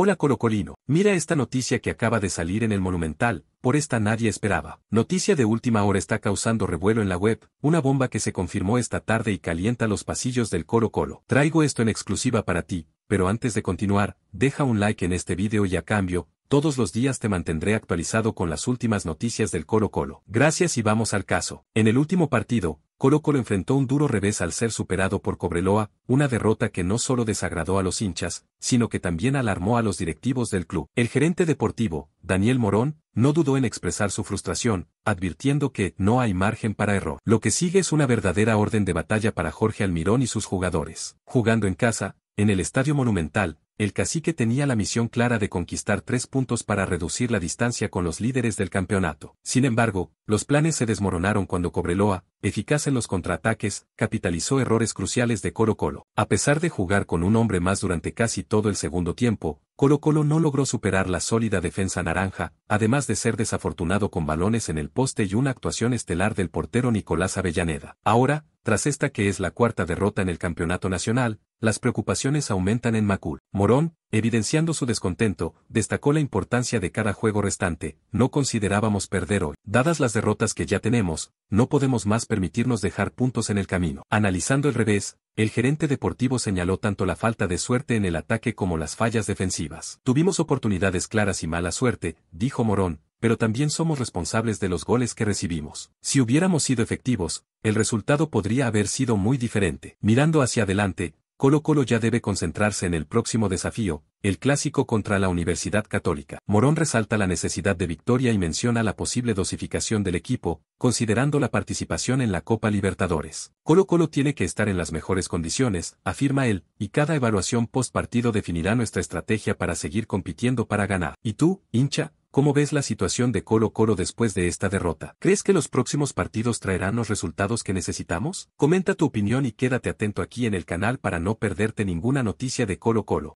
Hola Colino, mira esta noticia que acaba de salir en el Monumental, por esta nadie esperaba. Noticia de última hora está causando revuelo en la web, una bomba que se confirmó esta tarde y calienta los pasillos del Colo Colo. Traigo esto en exclusiva para ti, pero antes de continuar, deja un like en este video y a cambio, todos los días te mantendré actualizado con las últimas noticias del Colo Colo. Gracias y vamos al caso. En el último partido, Colo enfrentó un duro revés al ser superado por Cobreloa, una derrota que no solo desagradó a los hinchas, sino que también alarmó a los directivos del club. El gerente deportivo, Daniel Morón, no dudó en expresar su frustración, advirtiendo que no hay margen para error. Lo que sigue es una verdadera orden de batalla para Jorge Almirón y sus jugadores. Jugando en casa, en el Estadio Monumental, el cacique tenía la misión clara de conquistar tres puntos para reducir la distancia con los líderes del campeonato. Sin embargo, los planes se desmoronaron cuando Cobreloa, eficaz en los contraataques, capitalizó errores cruciales de Colo Colo. A pesar de jugar con un hombre más durante casi todo el segundo tiempo, Colo Colo no logró superar la sólida defensa naranja, además de ser desafortunado con balones en el poste y una actuación estelar del portero Nicolás Avellaneda. Ahora, tras esta que es la cuarta derrota en el campeonato nacional, las preocupaciones aumentan en Macul. Morón, evidenciando su descontento, destacó la importancia de cada juego restante, no considerábamos perder hoy. Dadas las derrotas que ya tenemos, no podemos más permitirnos dejar puntos en el camino. Analizando el revés, el gerente deportivo señaló tanto la falta de suerte en el ataque como las fallas defensivas. Tuvimos oportunidades claras y mala suerte, dijo Morón, pero también somos responsables de los goles que recibimos. Si hubiéramos sido efectivos, el resultado podría haber sido muy diferente. Mirando hacia adelante, Colo Colo ya debe concentrarse en el próximo desafío, el clásico contra la Universidad Católica. Morón resalta la necesidad de victoria y menciona la posible dosificación del equipo, considerando la participación en la Copa Libertadores. Colo Colo tiene que estar en las mejores condiciones, afirma él, y cada evaluación post partido definirá nuestra estrategia para seguir compitiendo para ganar. ¿Y tú, hincha, ¿Cómo ves la situación de Colo Colo después de esta derrota? ¿Crees que los próximos partidos traerán los resultados que necesitamos? Comenta tu opinión y quédate atento aquí en el canal para no perderte ninguna noticia de Colo Colo.